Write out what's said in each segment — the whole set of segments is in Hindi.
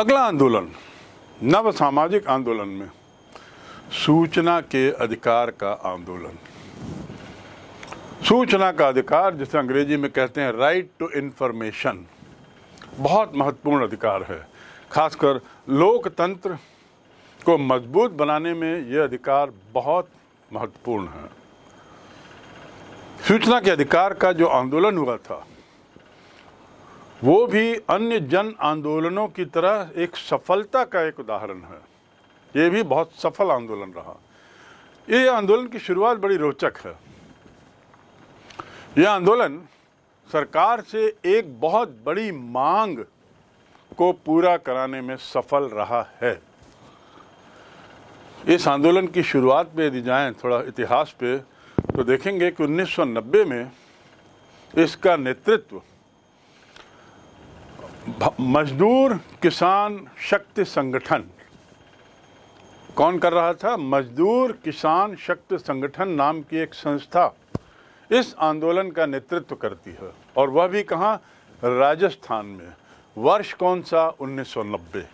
अगला आंदोलन नव सामाजिक आंदोलन में सूचना के अधिकार का आंदोलन सूचना का अधिकार जिसे अंग्रेजी में कहते हैं राइट टू इन्फॉर्मेशन बहुत महत्वपूर्ण अधिकार है खासकर लोकतंत्र को मजबूत बनाने में यह अधिकार बहुत महत्वपूर्ण है सूचना के अधिकार का जो आंदोलन हुआ था वो भी अन्य जन आंदोलनों की तरह एक सफलता का एक उदाहरण है ये भी बहुत सफल आंदोलन रहा ये आंदोलन की शुरुआत बड़ी रोचक है यह आंदोलन सरकार से एक बहुत बड़ी मांग को पूरा कराने में सफल रहा है इस आंदोलन की शुरुआत पे यदि जाए थोड़ा इतिहास पे तो देखेंगे कि 1990 में इसका नेतृत्व मजदूर किसान शक्ति संगठन कौन कर रहा था मजदूर किसान शक्ति संगठन नाम की एक संस्था इस आंदोलन का नेतृत्व करती है और वह भी कहाँ राजस्थान में वर्ष कौन सा 1990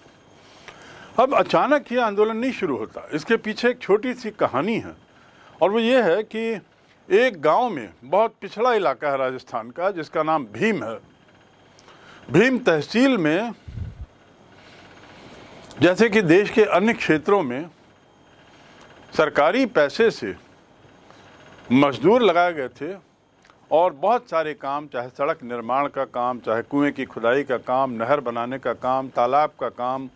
अब अचानक ये आंदोलन नहीं शुरू होता इसके पीछे एक छोटी सी कहानी है और वो ये है कि एक गांव में बहुत पिछड़ा इलाका है राजस्थान का जिसका नाम भीम है भीम तहसील में जैसे कि देश के अन्य क्षेत्रों में सरकारी पैसे से मजदूर लगाए गए थे और बहुत सारे काम चाहे सड़क निर्माण का काम चाहे कुएं की खुदाई का काम नहर बनाने का काम तालाब का काम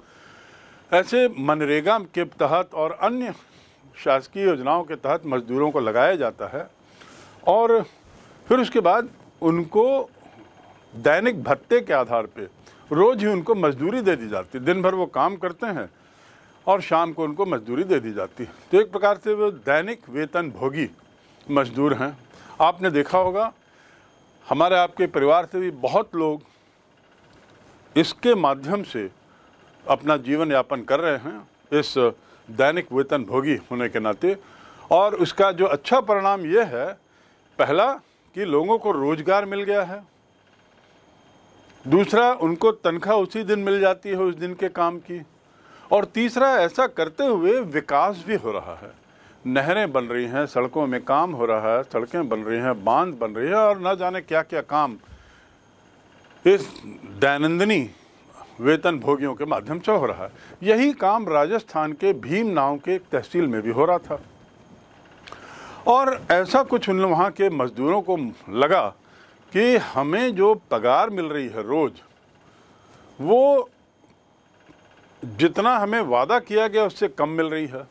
ऐसे मनरेगा के तहत और अन्य शासकीय योजनाओं के तहत मजदूरों को लगाया जाता है और फिर उसके बाद उनको दैनिक भत्ते के आधार पे रोज़ ही उनको मजदूरी दे दी जाती है दिन भर वो काम करते हैं और शाम को उनको मजदूरी दे दी जाती है तो एक प्रकार से वो दैनिक वेतन भोगी मजदूर हैं आपने देखा होगा हमारे आपके परिवार से भी बहुत लोग इसके माध्यम से अपना जीवन यापन कर रहे हैं इस दैनिक वेतन भोगी होने के नाते और उसका जो अच्छा परिणाम ये है पहला कि लोगों को रोज़गार मिल गया है दूसरा उनको तनख्वाह उसी दिन मिल जाती है उस दिन के काम की और तीसरा ऐसा करते हुए विकास भी हो रहा है नहरें बन रही हैं सड़कों में काम हो रहा है सड़कें बन रही हैं बांध बन रही है और न जाने क्या क्या काम इस दैनंदिनी वेतन भोगियों के माध्यम से हो रहा है यही काम राजस्थान के भीम नाव के एक तहसील में भी हो रहा था और ऐसा कुछ उन वहाँ के मजदूरों को लगा कि हमें जो पगार मिल रही है रोज़ वो जितना हमें वादा किया गया उससे कम मिल रही है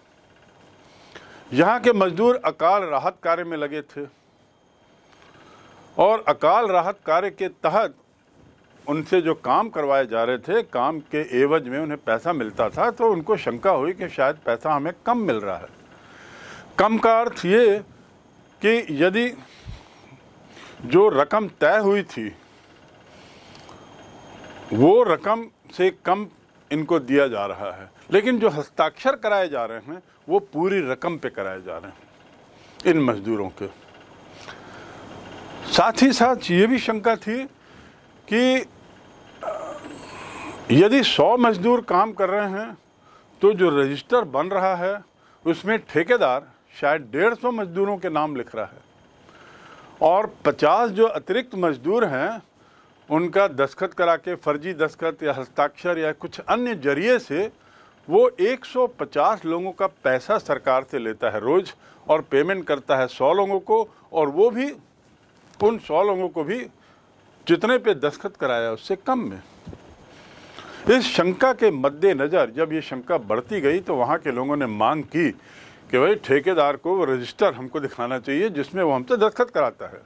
यहाँ के मजदूर अकाल राहत कार्य में लगे थे और अकाल राहत कार्य के तहत उनसे जो काम करवाए जा रहे थे काम के एवज में उन्हें पैसा मिलता था तो उनको शंका हुई कि शायद पैसा हमें कम मिल रहा है कम का अर्थ ये कि यदि जो रकम तय हुई थी वो रकम से कम इनको दिया जा रहा है लेकिन जो हस्ताक्षर कराए जा रहे हैं वो पूरी रकम पे कराए जा रहे हैं इन मजदूरों के साथ ही साथ ये भी शंका थी कि यदि 100 मजदूर काम कर रहे हैं तो जो रजिस्टर बन रहा है उसमें ठेकेदार शायद 150 मजदूरों के नाम लिख रहा है और 50 जो अतिरिक्त मजदूर हैं उनका दस्खत करा के फर्जी दस्खत या हस्ताक्षर या कुछ अन्य जरिए से वो 150 लोगों का पैसा सरकार से लेता है रोज़ और पेमेंट करता है 100 लोगों को और वो भी उन 100 लोगों को भी जितने पे दस्खत कराया उससे कम में इस शंका के मद्देनज़र जब ये शंका बढ़ती गई तो वहाँ के लोगों ने मांग की कि भाई ठेकेदार को रजिस्टर हमको दिखाना चाहिए जिसमें वो हमसे दस्तखत कराता है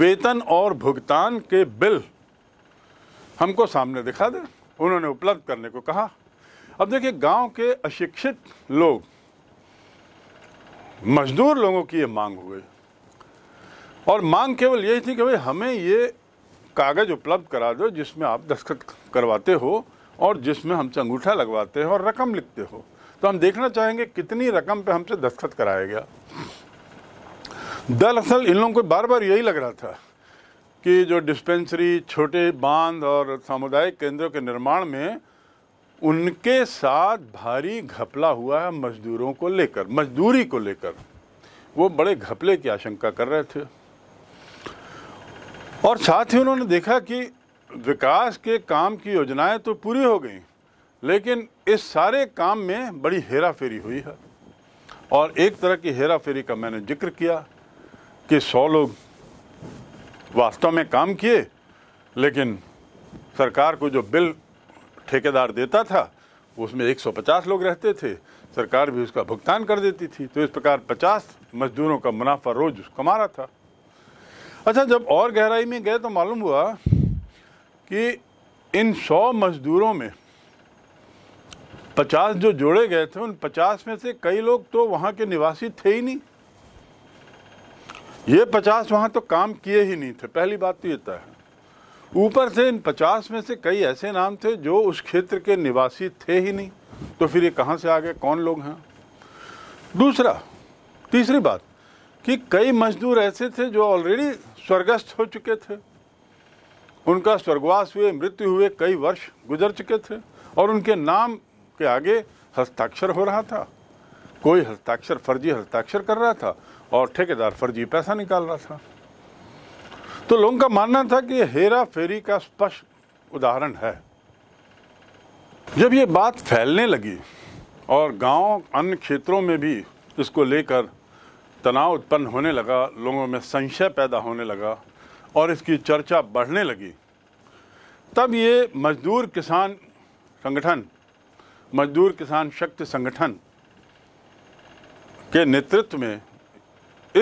वेतन और भुगतान के बिल हमको सामने दिखा दें उन्होंने उपलब्ध करने को कहा अब देखिए गांव के अशिक्षित लोग मजदूर लोगों की ये मांग हो गई और मांग केवल यही थी कि भाई हमें ये कागज़ उपलब्ध करा दो जिसमें आप दस्तखत करवाते हो और जिसमें हमसे अंगूठा लगवाते हो और रकम लिखते हो तो हम देखना चाहेंगे कितनी रकम पे हमसे दस्तखत कराया गया दरअसल इन लोगों को बार बार यही लग रहा था कि जो डिस्पेंसरी छोटे बांध और सामुदायिक केंद्रों के निर्माण में उनके साथ भारी घपला हुआ है मजदूरों को लेकर मजदूरी को लेकर वो बड़े घपले की आशंका कर रहे थे और साथ ही उन्होंने देखा कि विकास के काम की योजनाएं तो पूरी हो गई लेकिन इस सारे काम में बड़ी हेरा फेरी हुई है और एक तरह की हेरा फेरी का मैंने जिक्र किया कि सौ लोग वास्तव में काम किए लेकिन सरकार को जो बिल ठेकेदार देता था उसमें 150 लोग रहते थे सरकार भी उसका भुगतान कर देती थी तो इस प्रकार 50 मजदूरों का मुनाफा रोज कमा रहा था अच्छा जब और गहराई में गए तो मालूम हुआ कि इन सौ मजदूरों में पचास जो जोड़े गए थे उन पचास में से कई लोग तो वहां के निवासी थे ही नहीं ये पचास वहां तो काम किए ही नहीं थे पहली बात तो ये तय तो है ऊपर से इन पचास में से कई ऐसे नाम थे जो उस क्षेत्र के निवासी थे ही नहीं तो फिर ये कहाँ से आ गए कौन लोग हैं दूसरा तीसरी बात कि कई मजदूर ऐसे थे जो ऑलरेडी स्वर्गस्थ हो चुके थे उनका स्वर्गवास हुए मृत्यु हुए कई वर्ष गुजर चुके थे और उनके नाम उसके आगे हस्ताक्षर हो रहा था कोई हस्ताक्षर फर्जी हस्ताक्षर कर रहा था और ठेकेदार फर्जी पैसा निकाल रहा था तो लोगों का मानना था कि हेरा फेरी का स्पष्ट उदाहरण है जब ये बात फैलने लगी और गांव अन्य क्षेत्रों में भी इसको लेकर तनाव उत्पन्न होने लगा लोगों में संशय पैदा होने लगा और इसकी चर्चा बढ़ने लगी तब ये मजदूर किसान संगठन मजदूर किसान शक्ति संगठन के नेतृत्व में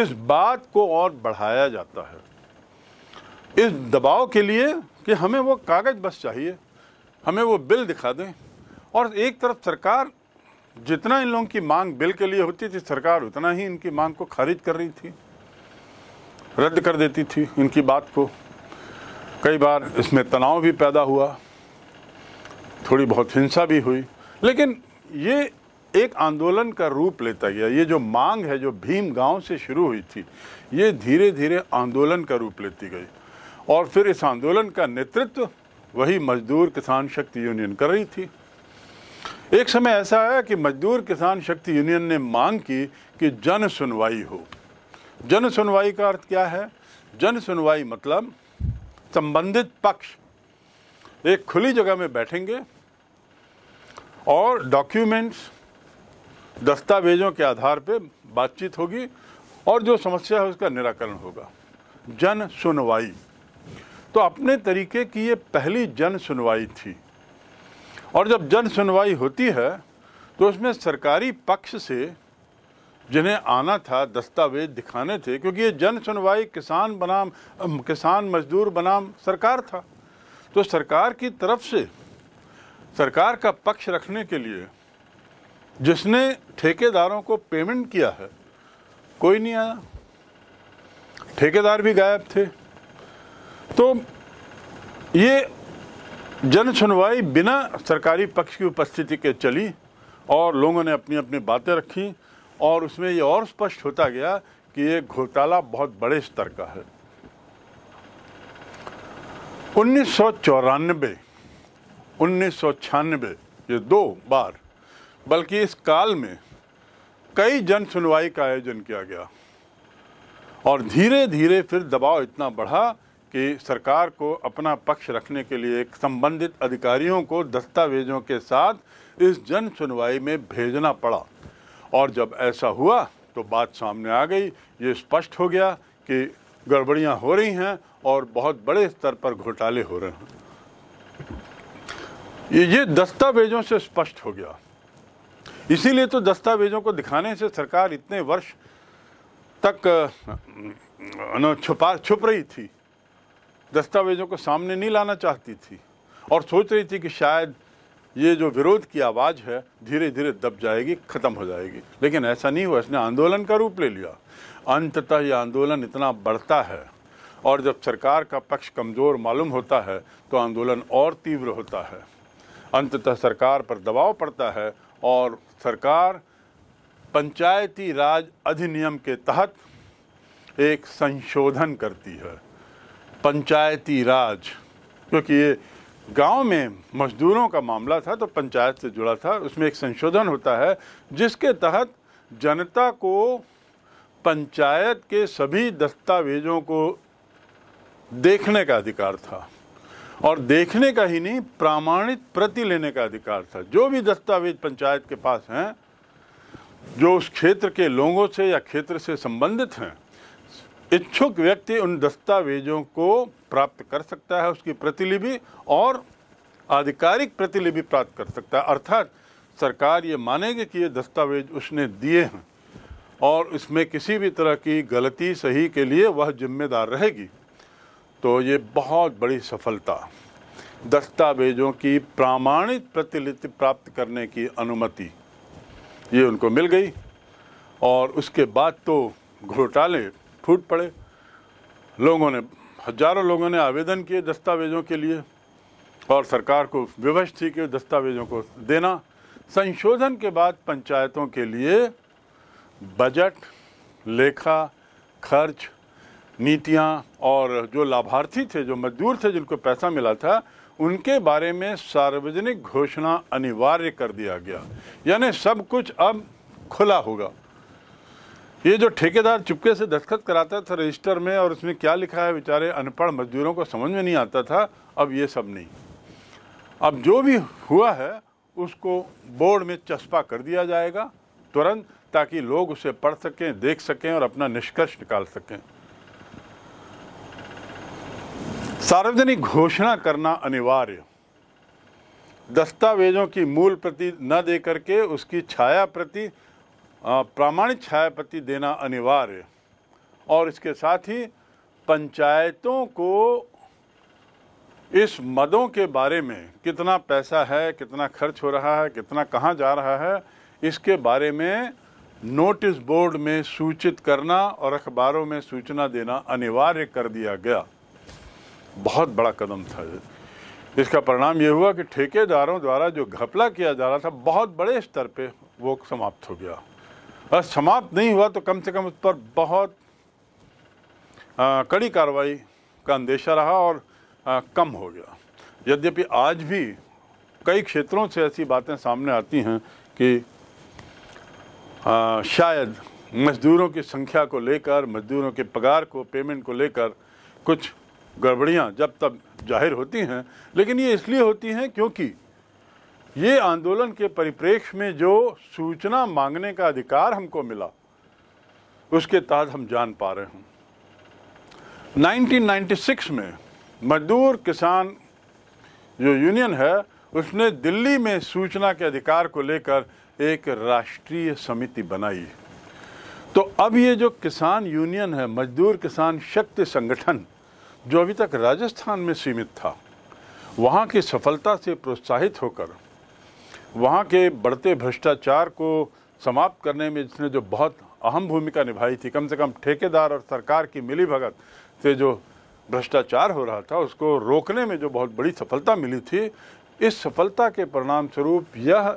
इस बात को और बढ़ाया जाता है इस दबाव के लिए कि हमें वो कागज़ बस चाहिए हमें वो बिल दिखा दें और एक तरफ सरकार जितना इन लोगों की मांग बिल के लिए होती थी सरकार उतना ही इनकी मांग को खारिज कर रही थी रद्द कर देती थी इनकी बात को कई बार इसमें तनाव भी पैदा हुआ थोड़ी बहुत हिंसा भी हुई लेकिन ये एक आंदोलन का रूप लेता गया ये जो मांग है जो भीम गांव से शुरू हुई थी ये धीरे धीरे आंदोलन का रूप लेती गई और फिर इस आंदोलन का नेतृत्व वही मजदूर किसान शक्ति यूनियन कर रही थी एक समय ऐसा आया कि मजदूर किसान शक्ति यूनियन ने मांग की कि जन सुनवाई हो जन सुनवाई का अर्थ क्या है जन सुनवाई मतलब संबंधित पक्ष एक खुली जगह में बैठेंगे और डॉक्यूमेंट्स दस्तावेजों के आधार पर बातचीत होगी और जो समस्या है उसका निराकरण होगा जन सुनवाई तो अपने तरीके की ये पहली जन सुनवाई थी और जब जन सुनवाई होती है तो उसमें सरकारी पक्ष से जिन्हें आना था दस्तावेज दिखाने थे क्योंकि ये जन सुनवाई किसान बनाम किसान मजदूर बनाम सरकार था तो सरकार की तरफ से सरकार का पक्ष रखने के लिए जिसने ठेकेदारों को पेमेंट किया है कोई नहीं आया ठेकेदार भी गायब थे तो ये जन सुनवाई बिना सरकारी पक्ष की उपस्थिति के चली और लोगों ने अपनी अपनी बातें रखी और उसमें ये और स्पष्ट होता गया कि ये घोटाला बहुत बड़े स्तर का है उन्नीस सौ चौरानबे उन्नीस ये दो बार बल्कि इस काल में कई जन सुनवाई का आयोजन किया गया और धीरे धीरे फिर दबाव इतना बढ़ा कि सरकार को अपना पक्ष रखने के लिए संबंधित अधिकारियों को दस्तावेजों के साथ इस जन सुनवाई में भेजना पड़ा और जब ऐसा हुआ तो बात सामने आ गई ये स्पष्ट हो गया कि गड़बड़ियाँ हो रही हैं और बहुत बड़े स्तर पर घोटाले हो रहे हैं ये ये दस्तावेजों से स्पष्ट हो गया इसीलिए तो दस्तावेजों को दिखाने से सरकार इतने वर्ष तक छुपा छुप रही थी दस्तावेजों को सामने नहीं लाना चाहती थी और सोच रही थी कि शायद ये जो विरोध की आवाज़ है धीरे धीरे दब जाएगी ख़त्म हो जाएगी लेकिन ऐसा नहीं हुआ इसने आंदोलन का रूप ले लिया अंततः ये आंदोलन इतना बढ़ता है और जब सरकार का पक्ष कमज़ोर मालूम होता है तो आंदोलन और तीव्र होता है अंततः सरकार पर दबाव पड़ता है और सरकार पंचायती राज अधिनियम के तहत एक संशोधन करती है पंचायती राज क्योंकि ये गांव में मजदूरों का मामला था तो पंचायत से जुड़ा था उसमें एक संशोधन होता है जिसके तहत जनता को पंचायत के सभी दस्तावेजों को देखने का अधिकार था और देखने का ही नहीं प्रामाणिक प्रति लेने का अधिकार था जो भी दस्तावेज पंचायत के पास हैं जो उस क्षेत्र के लोगों से या क्षेत्र से संबंधित हैं इच्छुक व्यक्ति उन दस्तावेजों को प्राप्त कर सकता है उसकी प्रतिलिपि और आधिकारिक प्रतिलिपि प्राप्त कर सकता है अर्थात सरकार ये मानेगी कि ये दस्तावेज उसने दिए हैं और इसमें किसी भी तरह की गलती सही के लिए वह जिम्मेदार रहेगी तो ये बहुत बड़ी सफलता दस्तावेजों की प्रामाणिक प्रतिलिपि प्राप्त करने की अनुमति ये उनको मिल गई और उसके बाद तो घोटाले फूट पड़े लोगों ने हजारों लोगों ने आवेदन किए दस्तावेजों के लिए और सरकार को विवश थी कि दस्तावेजों को देना संशोधन के बाद पंचायतों के लिए बजट लेखा खर्च नीतियाँ और जो लाभार्थी थे जो मजदूर थे जिनको पैसा मिला था उनके बारे में सार्वजनिक घोषणा अनिवार्य कर दिया गया यानी सब कुछ अब खुला होगा ये जो ठेकेदार चुपके से दस्तखत कराता था रजिस्टर में और उसमें क्या लिखा है बेचारे अनपढ़ मजदूरों को समझ में नहीं आता था अब ये सब नहीं अब जो भी हुआ है उसको बोर्ड में चस्पा कर दिया जाएगा तुरंत ताकि लोग उसे पढ़ सकें देख सकें और अपना निष्कर्ष निकाल सकें सार्वजनिक घोषणा करना अनिवार्य दस्तावेजों की मूल प्रति न दे करके उसकी छाया प्रति प्रामाणिक छाया प्रति देना अनिवार्य और इसके साथ ही पंचायतों को इस मदों के बारे में कितना पैसा है कितना खर्च हो रहा है कितना कहाँ जा रहा है इसके बारे में नोटिस बोर्ड में सूचित करना और अखबारों में सूचना देना अनिवार्य कर दिया गया बहुत बड़ा कदम था इसका परिणाम ये हुआ कि ठेकेदारों द्वारा जो घपला किया जा रहा था बहुत बड़े स्तर पे वो समाप्त हो गया और समाप्त नहीं हुआ तो कम से कम उस पर बहुत आ, कड़ी कार्रवाई का अंदेशा रहा और आ, कम हो गया यद्यपि आज भी कई क्षेत्रों से ऐसी बातें सामने आती हैं कि आ, शायद मजदूरों की संख्या को लेकर मजदूरों के पगार को पेमेंट को लेकर कुछ गड़बड़ियाँ जब तब जाहिर होती हैं लेकिन ये इसलिए होती हैं क्योंकि ये आंदोलन के परिप्रेक्ष्य में जो सूचना मांगने का अधिकार हमको मिला उसके तहत हम जान पा रहे हैं 1996 में मजदूर किसान जो यूनियन है उसने दिल्ली में सूचना के अधिकार को लेकर एक राष्ट्रीय समिति बनाई तो अब ये जो किसान यूनियन है मजदूर किसान शक्ति संगठन जो अभी तक राजस्थान में सीमित था वहाँ की सफलता से प्रोत्साहित होकर वहाँ के बढ़ते भ्रष्टाचार को समाप्त करने में जिसने जो बहुत अहम भूमिका निभाई थी कम से कम ठेकेदार और सरकार की मिली भगत से जो भ्रष्टाचार हो रहा था उसको रोकने में जो बहुत बड़ी सफलता मिली थी इस सफलता के परिणाम स्वरूप यह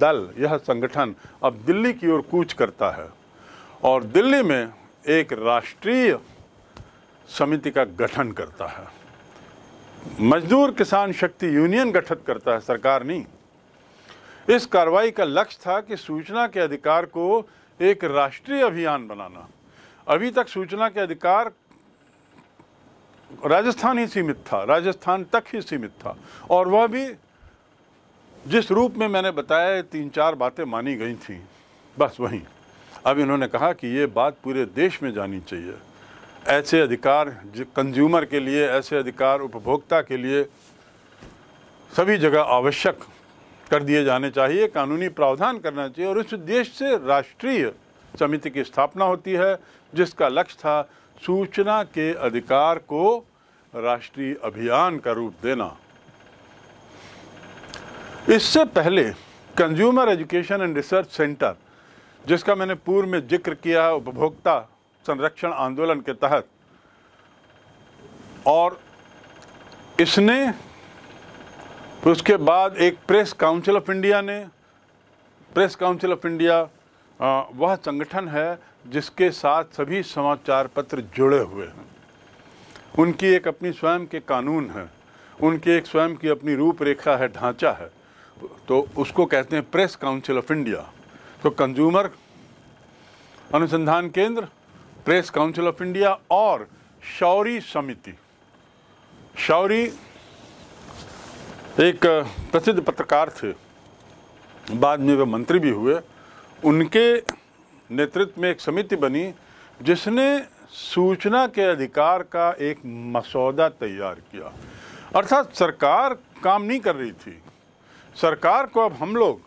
दल यह संगठन अब दिल्ली की ओर कूच करता है और दिल्ली में एक राष्ट्रीय समिति का गठन करता है मजदूर किसान शक्ति यूनियन गठित करता है सरकार नहीं इस कार्रवाई का लक्ष्य था कि सूचना के अधिकार को एक राष्ट्रीय अभियान बनाना अभी तक सूचना के अधिकार राजस्थान ही सीमित था राजस्थान तक ही सीमित था और वह भी जिस रूप में मैंने बताया तीन चार बातें मानी गई थी बस वहीं अब इन्होंने कहा कि ये बात पूरे देश में जानी चाहिए ऐसे अधिकार कंज्यूमर के लिए ऐसे अधिकार उपभोक्ता के लिए सभी जगह आवश्यक कर दिए जाने चाहिए कानूनी प्रावधान करना चाहिए और उस उद्देश्य से राष्ट्रीय समिति की स्थापना होती है जिसका लक्ष्य था सूचना के अधिकार को राष्ट्रीय अभियान का रूप देना इससे पहले consumer education and research centre जिसका मैंने पूर्व में जिक्र किया उपभोक्ता संरक्षण आंदोलन के तहत और इसने उसके बाद एक प्रेस काउंसिल ऑफ इंडिया ने प्रेस काउंसिल ऑफ इंडिया वह संगठन है जिसके साथ सभी समाचार पत्र जुड़े हुए हैं उनकी एक अपनी स्वयं के कानून है उनकी एक स्वयं की अपनी रूपरेखा है ढांचा है तो उसको कहते हैं प्रेस काउंसिल ऑफ इंडिया तो कंज्यूमर अनुसंधान केंद्र प्रेस काउंसिल ऑफ इंडिया और शौरी समिति शौरी एक प्रसिद्ध पत्रकार थे बाद में वे मंत्री भी हुए उनके नेतृत्व में एक समिति बनी जिसने सूचना के अधिकार का एक मसौदा तैयार किया अर्थात सरकार काम नहीं कर रही थी सरकार को अब हम लोग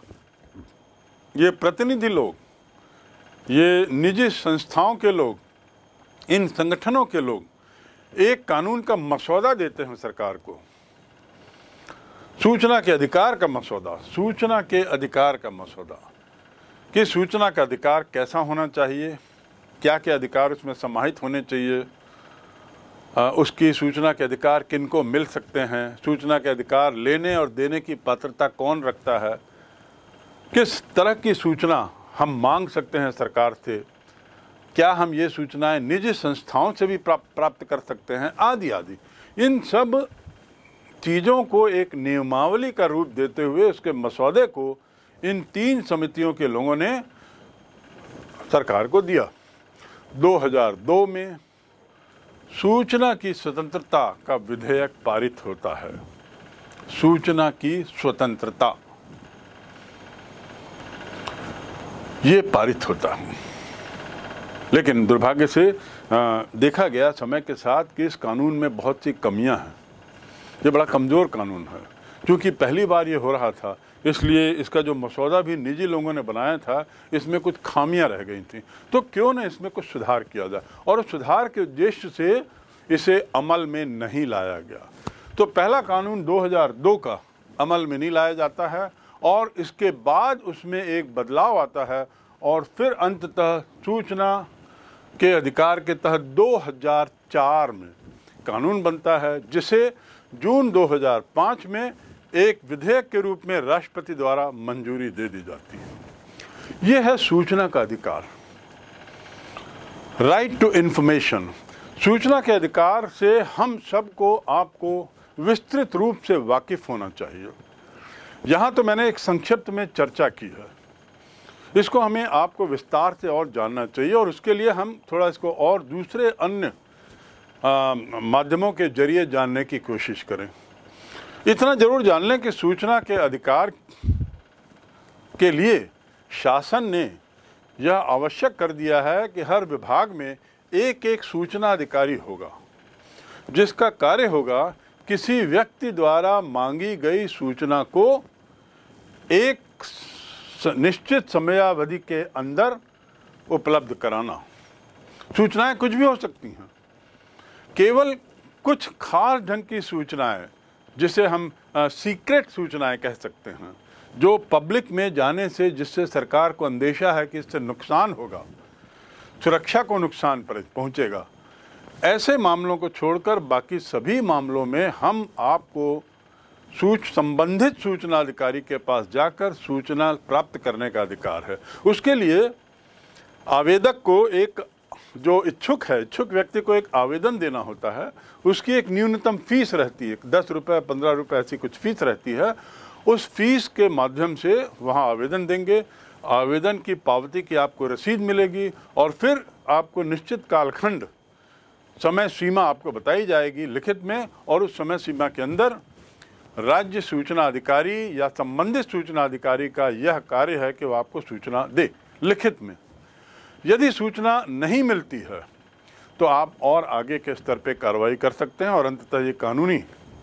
ये प्रतिनिधि लोग ये निजी संस्थाओं के लोग इन संगठनों के लोग एक कानून का मसौदा देते हैं सरकार को सूचना के अधिकार का मसौदा सूचना के अधिकार का मसौदा कि सूचना का अधिकार कैसा होना चाहिए क्या क्या अधिकार उसमें समाहित होने चाहिए उसकी सूचना के अधिकार किनको मिल सकते हैं सूचना के अधिकार लेने और देने की पात्रता कौन रखता है किस तरह की सूचना हम मांग सकते हैं सरकार से क्या हम ये सूचनाएं निजी संस्थाओं से भी प्राप्त प्राप्त कर सकते हैं आदि आदि इन सब चीज़ों को एक नियमावली का रूप देते हुए उसके मसौदे को इन तीन समितियों के लोगों ने सरकार को दिया 2002 में सूचना की स्वतंत्रता का विधेयक पारित होता है सूचना की स्वतंत्रता ये पारित होता है लेकिन दुर्भाग्य से देखा गया समय के साथ कि इस कानून में बहुत सी कमियां हैं ये बड़ा कमज़ोर कानून है क्योंकि पहली बार ये हो रहा था इसलिए इसका जो मसौदा भी निजी लोगों ने बनाया था इसमें कुछ खामियां रह गई थी तो क्यों ना इसमें कुछ सुधार किया जाए और उस सुधार के उद्देश्य से इसे अमल में नहीं लाया गया तो पहला कानून 2002 का अमल में नहीं लाया जाता है और इसके बाद उसमें एक बदलाव आता है और फिर अंततः सूचना के अधिकार के तहत 2004 में कानून बनता है जिसे जून 2005 में एक विधेयक के रूप में राष्ट्रपति द्वारा मंजूरी दे दी जाती है यह है सूचना का अधिकार राइट टू इंफॉर्मेशन सूचना के अधिकार से हम सबको आपको विस्तृत रूप से वाकिफ होना चाहिए यहाँ तो मैंने एक संक्षिप्त में चर्चा की है इसको हमें आपको विस्तार से और जानना चाहिए और उसके लिए हम थोड़ा इसको और दूसरे अन्य माध्यमों के जरिए जानने की कोशिश करें इतना जरूर जान लें कि सूचना के अधिकार के लिए शासन ने यह आवश्यक कर दिया है कि हर विभाग में एक एक सूचना अधिकारी होगा जिसका कार्य होगा किसी व्यक्ति द्वारा मांगी गई सूचना को एक निश्चित समयावधि के अंदर उपलब्ध कराना सूचनाएं कुछ भी हो सकती हैं केवल कुछ खास ढंग की सूचनाएं जिसे हम आ, सीक्रेट सूचनाएं कह सकते हैं जो पब्लिक में जाने से जिससे सरकार को अंदेशा है कि इससे नुकसान होगा सुरक्षा को नुकसान पर पहुंचेगा ऐसे मामलों को छोड़कर बाकी सभी मामलों में हम आपको सूच संबंधित सूचना अधिकारी के पास जाकर सूचना प्राप्त करने का अधिकार है उसके लिए आवेदक को एक जो इच्छुक है इच्छुक व्यक्ति को एक आवेदन देना होता है उसकी एक न्यूनतम फीस रहती है दस रुपये पंद्रह रुपये ऐसी कुछ फीस रहती है उस फीस के माध्यम से वहाँ आवेदन देंगे आवेदन की पावती की आपको रसीद मिलेगी और फिर आपको निश्चित कालखंड समय सीमा आपको बताई जाएगी लिखित में और उस समय सीमा के अंदर राज्य सूचना अधिकारी या संबंधित सूचना अधिकारी का यह कार्य है कि वह आपको सूचना दे लिखित में यदि सूचना नहीं मिलती है तो आप और आगे के स्तर पर कार्रवाई कर सकते हैं और अंततः ये कानूनी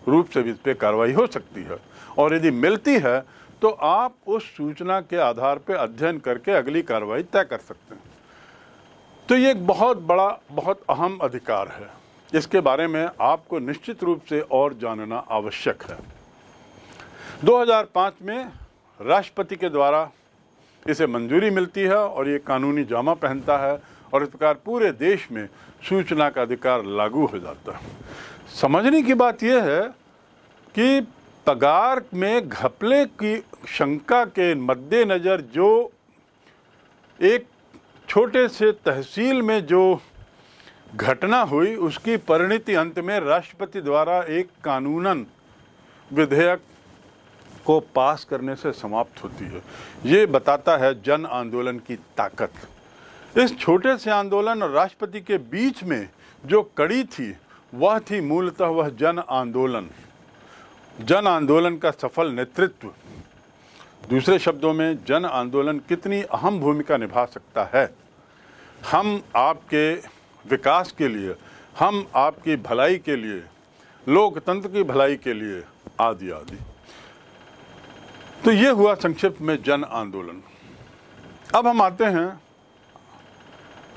रूप से भी इस पर कार्रवाई हो सकती है और यदि मिलती है तो आप उस सूचना के आधार पर अध्ययन करके अगली कार्रवाई तय कर सकते हैं तो ये एक बहुत बड़ा बहुत अहम अधिकार है इसके बारे में आपको निश्चित रूप से और जानना आवश्यक है 2005 में राष्ट्रपति के द्वारा इसे मंजूरी मिलती है और ये कानूनी जामा पहनता है और इस प्रकार पूरे देश में सूचना का अधिकार लागू हो जाता है समझने की बात यह है कि पगार में घपले की शंका के मद्देनज़र जो एक छोटे से तहसील में जो घटना हुई उसकी परिणति अंत में राष्ट्रपति द्वारा एक कानूनन विधेयक को पास करने से समाप्त होती है ये बताता है जन आंदोलन की ताकत इस छोटे से आंदोलन और राष्ट्रपति के बीच में जो कड़ी थी वह थी मूलतः वह जन आंदोलन जन आंदोलन का सफल नेतृत्व दूसरे शब्दों में जन आंदोलन कितनी अहम भूमिका निभा सकता है हम आपके विकास के लिए हम आपकी भलाई के लिए लोकतंत्र की भलाई के लिए आदि आदि तो ये हुआ संक्षिप्त में जन आंदोलन अब हम आते हैं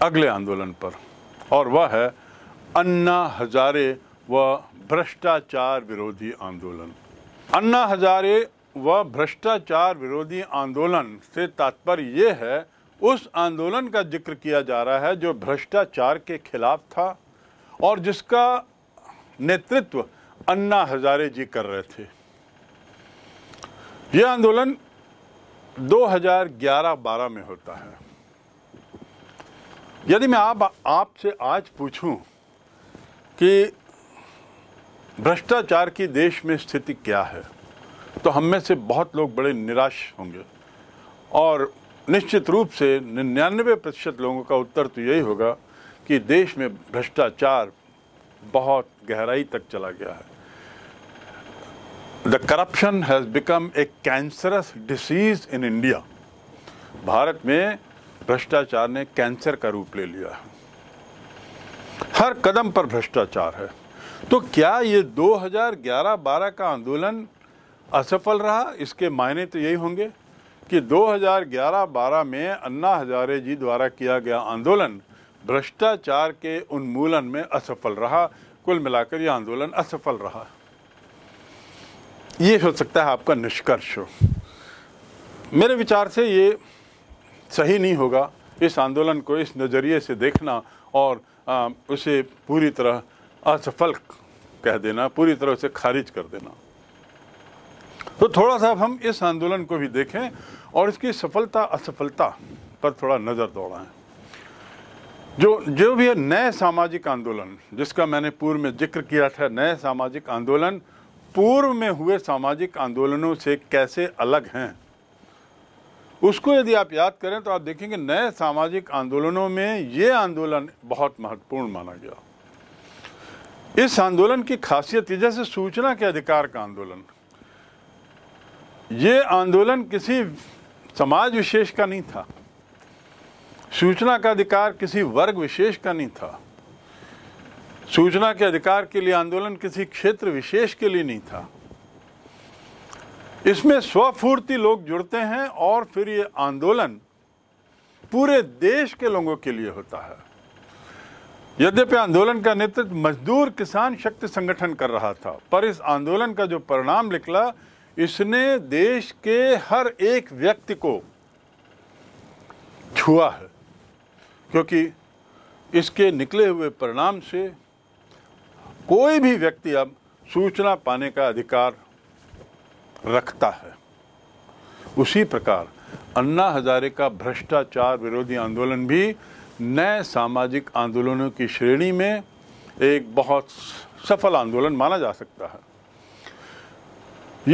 अगले आंदोलन पर और वह है अन्ना हजारे व भ्रष्टाचार विरोधी आंदोलन अन्ना हजारे व भ्रष्टाचार विरोधी आंदोलन से तात्पर्य ये है उस आंदोलन का जिक्र किया जा रहा है जो भ्रष्टाचार के खिलाफ था और जिसका नेतृत्व अन्ना हजारे जी कर रहे थे यह आंदोलन 2011-12 में होता है यदि मैं आप आपसे आज पूछूं कि भ्रष्टाचार की देश में स्थिति क्या है तो हम में से बहुत लोग बड़े निराश होंगे और निश्चित रूप से निन्यानवे प्रतिशत लोगों का उत्तर तो यही होगा कि देश में भ्रष्टाचार बहुत गहराई तक चला गया है the corruption has become a cancerous disease in India Bharat में भ्रष्टाचार ने कैंसर का रूप ले लिया है हर कदम पर भ्रष्टाचार है तो क्या ये 2011-12 का आंदोलन असफल रहा इसके मायने तो यही होंगे कि 2011-12 में अन्ना हजारे जी द्वारा किया गया आंदोलन भ्रष्टाचार के उन्मूलन में असफल रहा कुल मिलाकर यह आंदोलन असफल रहा ये हो सकता है आपका निष्कर्ष हो मेरे विचार से ये सही नहीं होगा इस आंदोलन को इस नज़रिए से देखना और आ, उसे पूरी तरह असफल कह देना पूरी तरह उसे खारिज कर देना तो थोड़ा सा हम इस आंदोलन को भी देखें और इसकी सफलता असफलता पर थोड़ा नज़र दौड़ाएं जो जो भी है नए सामाजिक आंदोलन जिसका मैंने पूर्व में जिक्र किया था नए सामाजिक आंदोलन पूर्व में हुए सामाजिक आंदोलनों से कैसे अलग हैं उसको यदि आप याद करें तो आप देखेंगे नए सामाजिक आंदोलनों में ये आंदोलन बहुत महत्वपूर्ण माना गया इस आंदोलन की खासियत जैसे सूचना के अधिकार का आंदोलन ये आंदोलन किसी समाज विशेष का नहीं था सूचना का अधिकार किसी वर्ग विशेष का नहीं था सूचना के अधिकार के लिए आंदोलन किसी क्षेत्र विशेष के लिए नहीं था इसमें स्वफूर्ति लोग जुड़ते हैं और फिर ये आंदोलन पूरे देश के लोगों के लिए होता है यद्यपि आंदोलन का नेतृत्व मजदूर किसान शक्ति संगठन कर रहा था पर इस आंदोलन का जो परिणाम निकला इसने देश के हर एक व्यक्ति को छुआ है क्योंकि इसके निकले हुए परिणाम से कोई भी व्यक्ति अब सूचना पाने का अधिकार रखता है उसी प्रकार अन्ना हजारे का भ्रष्टाचार विरोधी आंदोलन भी नए सामाजिक आंदोलनों की श्रेणी में एक बहुत सफल आंदोलन माना जा सकता है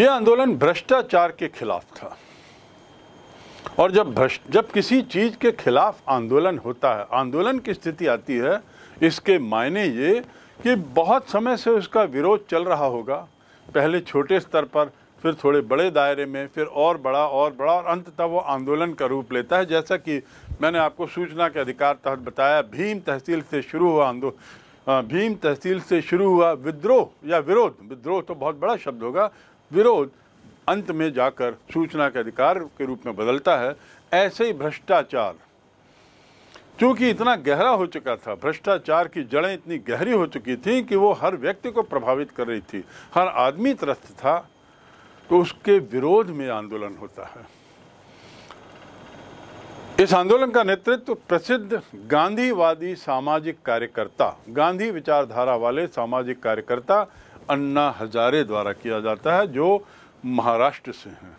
यह आंदोलन भ्रष्टाचार के खिलाफ था और जब भ्रष्ट जब किसी चीज़ के खिलाफ आंदोलन होता है आंदोलन की स्थिति आती है इसके मायने ये कि बहुत समय से उसका विरोध चल रहा होगा पहले छोटे स्तर पर फिर थोड़े बड़े दायरे में फिर और बड़ा और बड़ा और अंततः वो आंदोलन का रूप लेता है जैसा कि मैंने आपको सूचना के अधिकार तहत बताया भीम तहसील से शुरू हुआ आंदोलन भीम तहसील से शुरू हुआ विद्रोह या विरोध विद्रोह तो बहुत बड़ा शब्द होगा विरोध अंत में जाकर सूचना के अधिकार के रूप में बदलता है ऐसे ही भ्रष्टाचार क्योंकि इतना गहरा हो चुका था भ्रष्टाचार की जड़ें इतनी गहरी हो चुकी थी कि वो हर व्यक्ति को प्रभावित कर रही थी हर आदमी त्रस्त था तो उसके विरोध में आंदोलन होता है इस आंदोलन का नेतृत्व प्रसिद्ध गांधीवादी सामाजिक कार्यकर्ता गांधी विचारधारा वाले सामाजिक कार्यकर्ता अन्ना हजारे द्वारा किया जाता है जो महाराष्ट्र से हैं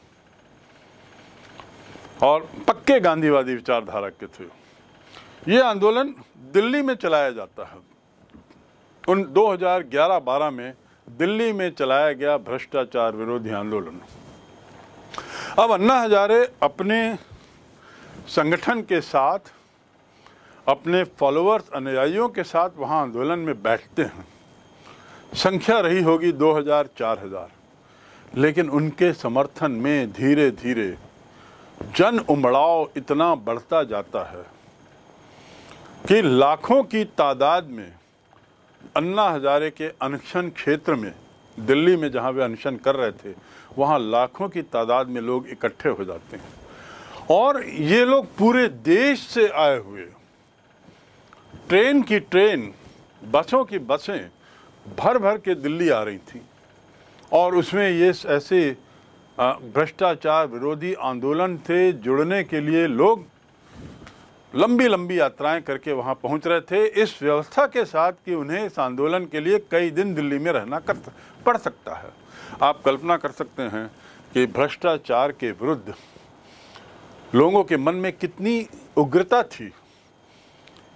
और पक्के गांधीवादी विचारधारा के थे ये आंदोलन दिल्ली में चलाया जाता है उन 2011-12 में दिल्ली में चलाया गया भ्रष्टाचार विरोधी आंदोलन अब अन्ना हजारे अपने संगठन के साथ अपने फॉलोअर्स अनुयायियों के साथ वहाँ आंदोलन में बैठते हैं संख्या रही होगी 2000 4000 लेकिन उनके समर्थन में धीरे धीरे जन उमड़ाव इतना बढ़ता जाता है कि लाखों की तादाद में अन्ना हजारे के अनशन क्षेत्र में दिल्ली में जहाँ वे अनशन कर रहे थे वहाँ लाखों की तादाद में लोग इकट्ठे हो जाते हैं और ये लोग पूरे देश से आए हुए ट्रेन की ट्रेन बसों की बसें भर भर के दिल्ली आ रही थी और उसमें ये ऐसे भ्रष्टाचार विरोधी आंदोलन थे जुड़ने के लिए लोग लंबी लंबी यात्राएं करके वहां पहुंच रहे थे इस व्यवस्था के साथ कि उन्हें इस आंदोलन के लिए कई दिन दिल्ली में रहना कर पड़ सकता है आप कल्पना कर सकते हैं कि भ्रष्टाचार के विरुद्ध लोगों के मन में कितनी उग्रता थी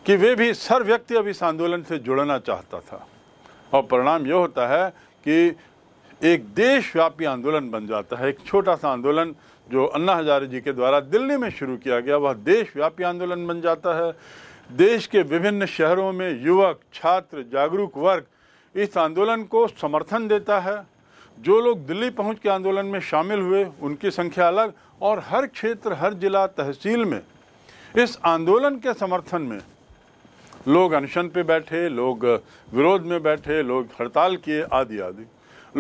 कि वे भी सर व्यक्ति अब इस आंदोलन से जुड़ना चाहता था और परिणाम यह होता है कि एक देशव्यापी आंदोलन बन जाता है एक छोटा सा आंदोलन जो अन्ना हजारे जी के द्वारा दिल्ली में शुरू किया गया वह देशव्यापी आंदोलन बन जाता है देश के विभिन्न शहरों में युवक छात्र जागरूक वर्ग इस आंदोलन को समर्थन देता है जो लोग दिल्ली पहुंच के आंदोलन में शामिल हुए उनकी संख्या अलग और हर क्षेत्र हर जिला तहसील में इस आंदोलन के समर्थन में लोग अनशन पे बैठे लोग विरोध में बैठे लोग हड़ताल किए आदि आदि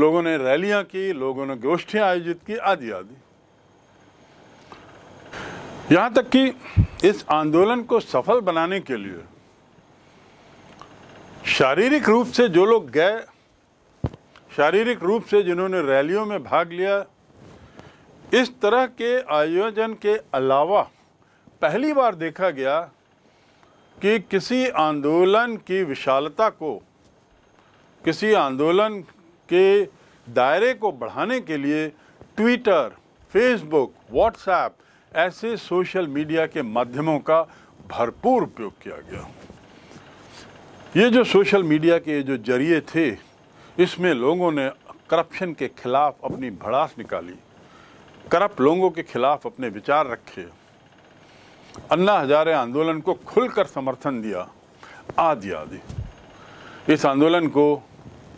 लोगों ने रैलियां की लोगों ने गोष्ठियाँ आयोजित की आदि आदि यहाँ तक कि इस आंदोलन को सफल बनाने के लिए शारीरिक रूप से जो लोग गए शारीरिक रूप से जिन्होंने रैलियों में भाग लिया इस तरह के आयोजन के अलावा पहली बार देखा गया कि किसी आंदोलन की विशालता को किसी आंदोलन के दायरे को बढ़ाने के लिए ट्विटर फेसबुक व्हाट्सएप ऐसे सोशल मीडिया के माध्यमों का भरपूर उपयोग किया गया ये जो सोशल मीडिया के जो जरिए थे इसमें लोगों ने करप्शन के खिलाफ अपनी भड़ास निकाली करप्ट लोगों के खिलाफ अपने विचार रखे अन्ना हजारे आंदोलन को खुलकर समर्थन दिया आदि आदि इस आंदोलन को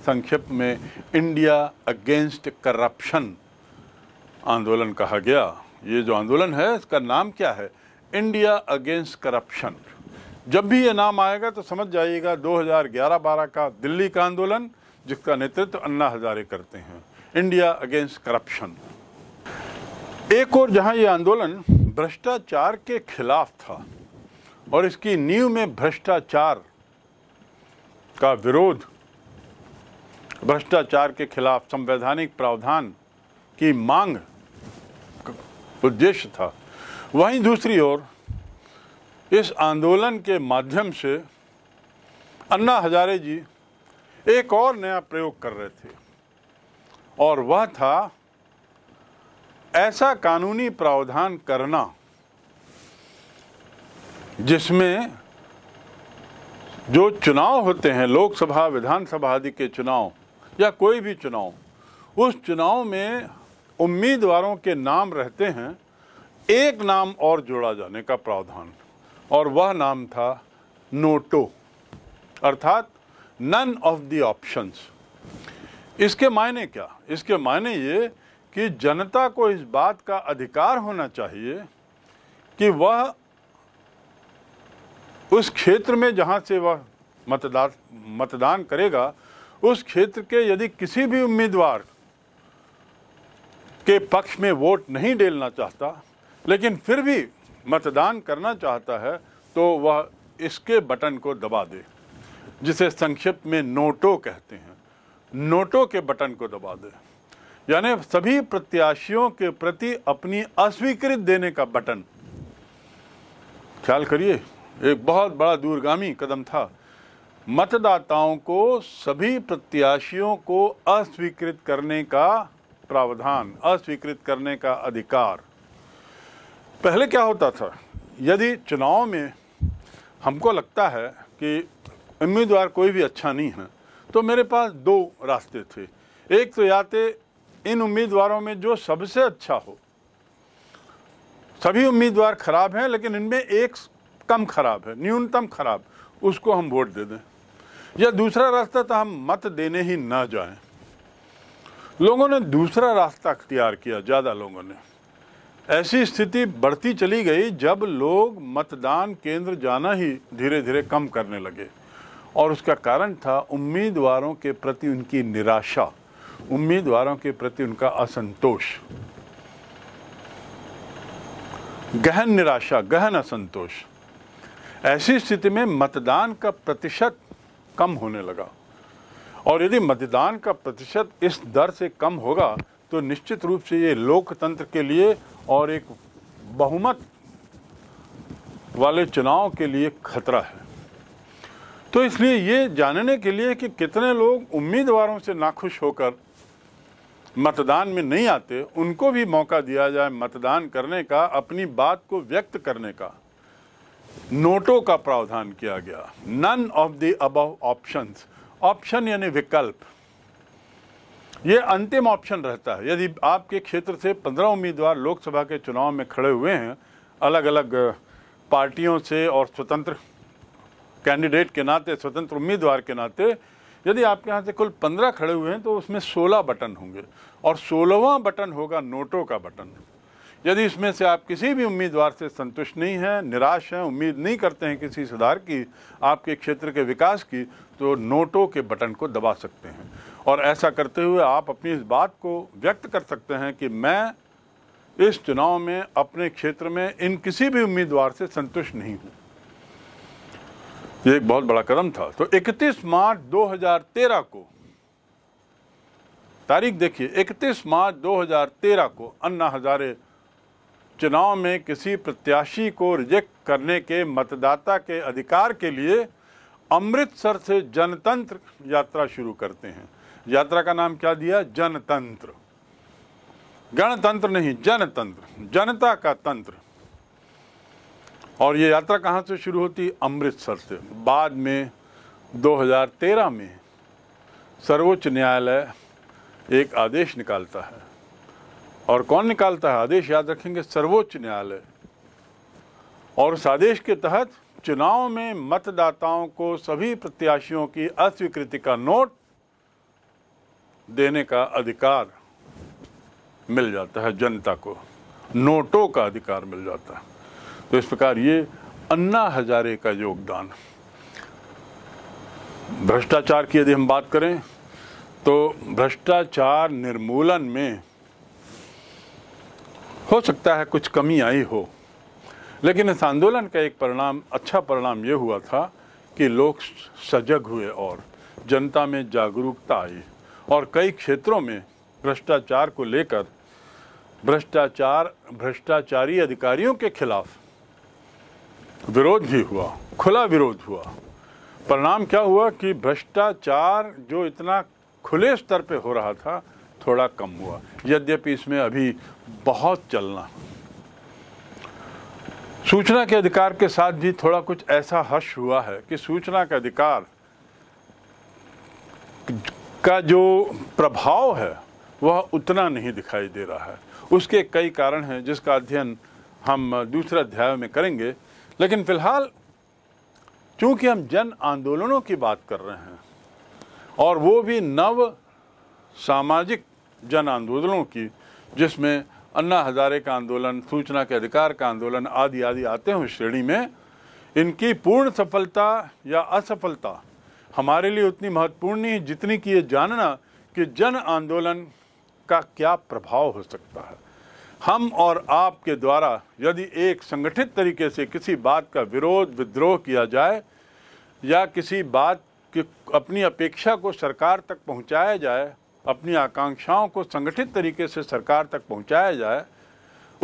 संक्षिप्त में इंडिया अगेंस्ट करप्शन आंदोलन कहा गया ये जो आंदोलन है इसका नाम क्या है इंडिया अगेंस्ट करप्शन जब भी ये नाम आएगा तो समझ जाइएगा 2011-12 का दिल्ली का आंदोलन जिसका नेतृत्व अन्ना हजारे करते हैं इंडिया अगेंस्ट करप्शन एक और जहां ये आंदोलन भ्रष्टाचार के खिलाफ था और इसकी नींव में भ्रष्टाचार का विरोध भ्रष्टाचार के खिलाफ संवैधानिक प्रावधान की मांग उद्देश्य था वहीं दूसरी ओर इस आंदोलन के माध्यम से अन्ना हजारे जी एक और नया प्रयोग कर रहे थे और वह था ऐसा कानूनी प्रावधान करना जिसमें जो चुनाव होते हैं लोकसभा विधानसभा आदि के चुनाव या कोई भी चुनाव उस चुनाव में उम्मीदवारों के नाम रहते हैं एक नाम और जोड़ा जाने का प्रावधान और वह नाम था नोटो अर्थात नन ऑफ द ऑप्शंस इसके मायने क्या इसके मायने ये कि जनता को इस बात का अधिकार होना चाहिए कि वह उस क्षेत्र में जहाँ से वह मतदान मतदान करेगा उस क्षेत्र के यदि किसी भी उम्मीदवार के पक्ष में वोट नहीं डेलना चाहता लेकिन फिर भी मतदान करना चाहता है तो वह इसके बटन को दबा दे जिसे संक्षिप्त में नोटो कहते हैं नोटो के बटन को दबा दे यानी सभी प्रत्याशियों के प्रति अपनी अस्वीकृत देने का बटन ख्याल करिए एक बहुत बड़ा दूरगामी कदम था मतदाताओं को सभी प्रत्याशियों को अस्वीकृत करने का प्रावधान अस्वीकृत करने का अधिकार पहले क्या होता था यदि चुनाव में हमको लगता है कि उम्मीदवार कोई भी अच्छा नहीं है तो मेरे पास दो रास्ते थे एक तो या तो इन उम्मीदवारों में जो सबसे अच्छा हो सभी उम्मीदवार खराब हैं लेकिन इनमें एक कम खराब है न्यूनतम खराब उसको हम वोट दे दें या दूसरा रास्ता तो हम मत देने ही ना जाएं लोगों ने दूसरा रास्ता अख्तियार किया ज़्यादा लोगों ने ऐसी स्थिति बढ़ती चली गई जब लोग मतदान केंद्र जाना ही धीरे धीरे कम करने लगे और उसका कारण था उम्मीदवारों के प्रति उनकी निराशा उम्मीदवारों के प्रति उनका असंतोष गहन निराशा गहन असंतोष ऐसी स्थिति में मतदान का प्रतिशत कम होने लगा और यदि मतदान का प्रतिशत इस दर से कम होगा तो निश्चित रूप से ये लोकतंत्र के लिए और एक बहुमत वाले चुनाव के लिए खतरा है तो इसलिए ये जानने के लिए कि कितने लोग उम्मीदवारों से नाखुश होकर मतदान में नहीं आते उनको भी मौका दिया जाए मतदान करने का अपनी बात को व्यक्त करने का नोटों का प्रावधान किया गया none of the above options option यानी विकल्प ये अंतिम ऑप्शन रहता है यदि आपके क्षेत्र से पंद्रह उम्मीदवार लोकसभा के चुनाव में खड़े हुए हैं अलग अलग पार्टियों से और स्वतंत्र कैंडिडेट के नाते स्वतंत्र उम्मीदवार के नाते यदि आपके यहाँ से कुल पंद्रह खड़े हुए हैं तो उसमें सोलह बटन होंगे और सोलहवा बटन होगा नोटों का बटन यदि इसमें से आप किसी भी उम्मीदवार से संतुष्ट नहीं हैं निराश हैं उम्मीद नहीं करते हैं किसी सुधार की आपके क्षेत्र के विकास की तो नोटों के बटन को दबा सकते हैं और ऐसा करते हुए आप अपनी इस बात को व्यक्त कर सकते हैं कि मैं इस चुनाव में अपने क्षेत्र में इन किसी भी उम्मीदवार से संतुष्ट नहीं हूँ ये एक बहुत बड़ा कदम था तो 31 मार्च 2013 को तारीख देखिए 31 मार्च 2013 को अन्ना हजारे चुनाव में किसी प्रत्याशी को रिजेक्ट करने के मतदाता के अधिकार के लिए अमृतसर से जनतंत्र यात्रा शुरू करते हैं यात्रा का नाम क्या दिया जनतंत्र गणतंत्र नहीं जनतंत्र जनता का तंत्र और ये यात्रा कहाँ से शुरू होती अमृतसर से बाद में 2013 में सर्वोच्च न्यायालय एक आदेश निकालता है और कौन निकालता है आदेश याद रखेंगे सर्वोच्च न्यायालय और उस आदेश के तहत चुनाव में मतदाताओं को सभी प्रत्याशियों की अस्वीकृति का नोट देने का अधिकार मिल जाता है जनता को नोटों का अधिकार मिल जाता है तो इस प्रकार ये अन्ना हजारे का योगदान भ्रष्टाचार की यदि हम बात करें तो भ्रष्टाचार निर्मूलन में हो सकता है कुछ कमी आई हो लेकिन इस आंदोलन का एक परिणाम अच्छा परिणाम ये हुआ था कि लोग सजग हुए और जनता में जागरूकता आई और कई क्षेत्रों में भ्रष्टाचार को लेकर भ्रष्टाचार भ्रष्टाचारी अधिकारियों के खिलाफ विरोध भी हुआ खुला विरोध हुआ परिणाम क्या हुआ कि भ्रष्टाचार जो इतना खुले स्तर पे हो रहा था थोड़ा कम हुआ यद्यपि इसमें अभी बहुत चलना सूचना के अधिकार के साथ भी थोड़ा कुछ ऐसा हर्ष हुआ है कि सूचना का अधिकार का जो प्रभाव है वह उतना नहीं दिखाई दे रहा है उसके कई कारण हैं जिसका अध्ययन हम दूसरे अध्याय में करेंगे लेकिन फिलहाल चूंकि हम जन आंदोलनों की बात कर रहे हैं और वो भी नव सामाजिक जन आंदोलनों की जिसमें अन्ना हज़ारे का आंदोलन सूचना के अधिकार का आंदोलन आदि आदि आते हैं श्रेणी में इनकी पूर्ण सफलता या असफलता हमारे लिए उतनी महत्वपूर्ण नहीं है जितनी कि ये जानना कि जन आंदोलन का क्या प्रभाव हो सकता है हम और आपके द्वारा यदि एक संगठित तरीके से किसी बात का विरोध विद्रोह किया जाए या किसी बात की अपनी अपेक्षा को सरकार तक पहुंचाया जाए अपनी आकांक्षाओं को संगठित तरीके से सरकार तक पहुंचाया जाए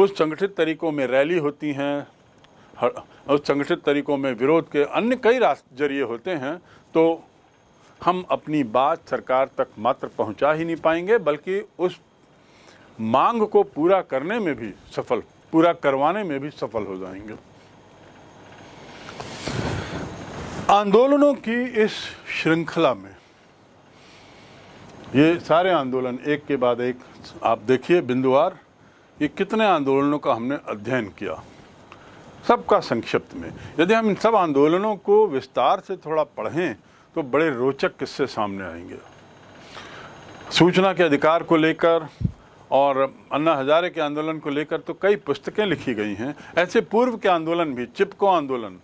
उस संगठित तरीकों में रैली होती हैं उस संगठित तरीकों में विरोध के अन्य कई रास्ते जरिए होते हैं तो हम अपनी बात सरकार तक मात्र पहुंचा ही नहीं पाएंगे बल्कि उस मांग को पूरा करने में भी सफल पूरा करवाने में भी सफल हो जाएंगे आंदोलनों की इस श्रृंखला में ये सारे आंदोलन एक के बाद एक आप देखिए बिंदुवार ये कितने आंदोलनों का हमने अध्ययन किया सबका संक्षिप्त में यदि हम इन सब आंदोलनों को विस्तार से थोड़ा पढ़ें तो बड़े रोचक किस्से सामने आएंगे सूचना के अधिकार को लेकर और अन्ना हजारे के आंदोलन को लेकर तो कई पुस्तकें लिखी गई हैं ऐसे पूर्व के आंदोलन भी चिपको आंदोलन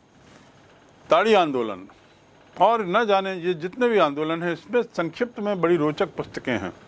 ताड़ी आंदोलन और न जाने ये जितने भी आंदोलन हैं इसमें संक्षिप्त में बड़ी रोचक पुस्तकें हैं